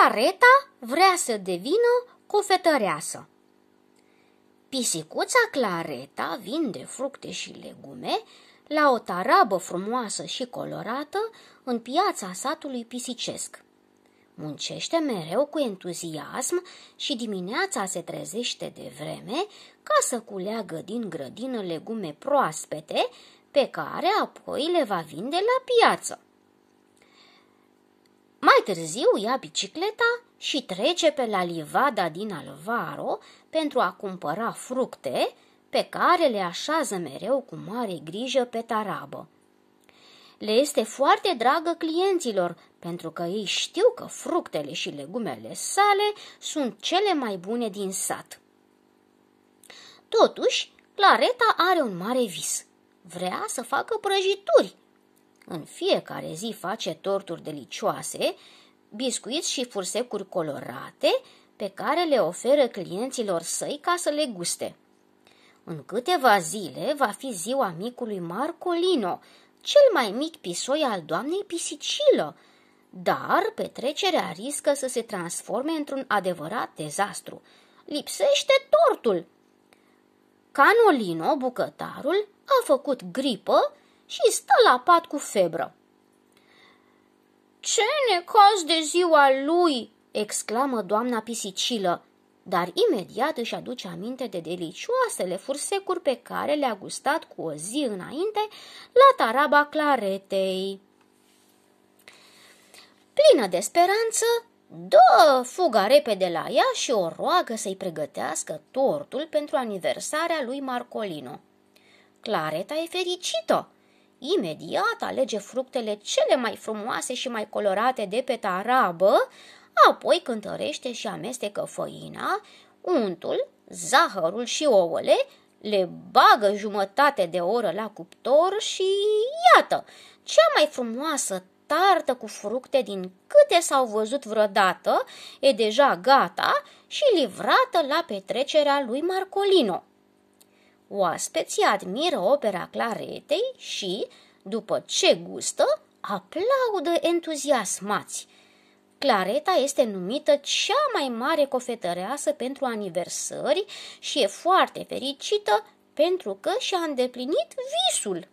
Clareta vrea să devină cofetăreasă. Pisicuța Clareta vinde fructe și legume la o tarabă frumoasă și colorată în piața satului pisicesc. Muncește mereu cu entuziasm și dimineața se trezește de vreme ca să culeagă din grădină legume proaspete pe care apoi le va vinde la piață. Mai târziu ia bicicleta și trece pe la livada din Alvaro pentru a cumpăra fructe pe care le așează mereu cu mare grijă pe tarabă. Le este foarte dragă clienților, pentru că ei știu că fructele și legumele sale sunt cele mai bune din sat. Totuși, Clareta are un mare vis. Vrea să facă prăjituri în fiecare zi face torturi delicioase, biscuiți și fursecuri colorate pe care le oferă clienților săi ca să le guste. În câteva zile va fi ziua micului Marcolino, cel mai mic pisoi al doamnei Pisicilă, dar petrecerea riscă să se transforme într-un adevărat dezastru. Lipsește tortul! Canolino, bucătarul, a făcut gripă și stă la pat cu febră. Ce necaz de ziua lui!" exclamă doamna pisicilă, dar imediat își aduce aminte de delicioasele fursecuri pe care le-a gustat cu o zi înainte la taraba claretei. Plină de speranță, dă fuga repede la ea și o roagă să-i pregătească tortul pentru aniversarea lui Marcolino. Clareta e fericită! Imediat alege fructele cele mai frumoase și mai colorate de pe tarabă, apoi cântărește și amestecă făina, untul, zahărul și ouăle, le bagă jumătate de oră la cuptor și iată, cea mai frumoasă tartă cu fructe din câte s-au văzut vreodată e deja gata și livrată la petrecerea lui Marcolino. Oaspeții admiră opera Claretei și, după ce gustă, aplaudă entuziasmați. Clareta este numită cea mai mare cofetăreasă pentru aniversări și e foarte fericită pentru că și-a îndeplinit visul.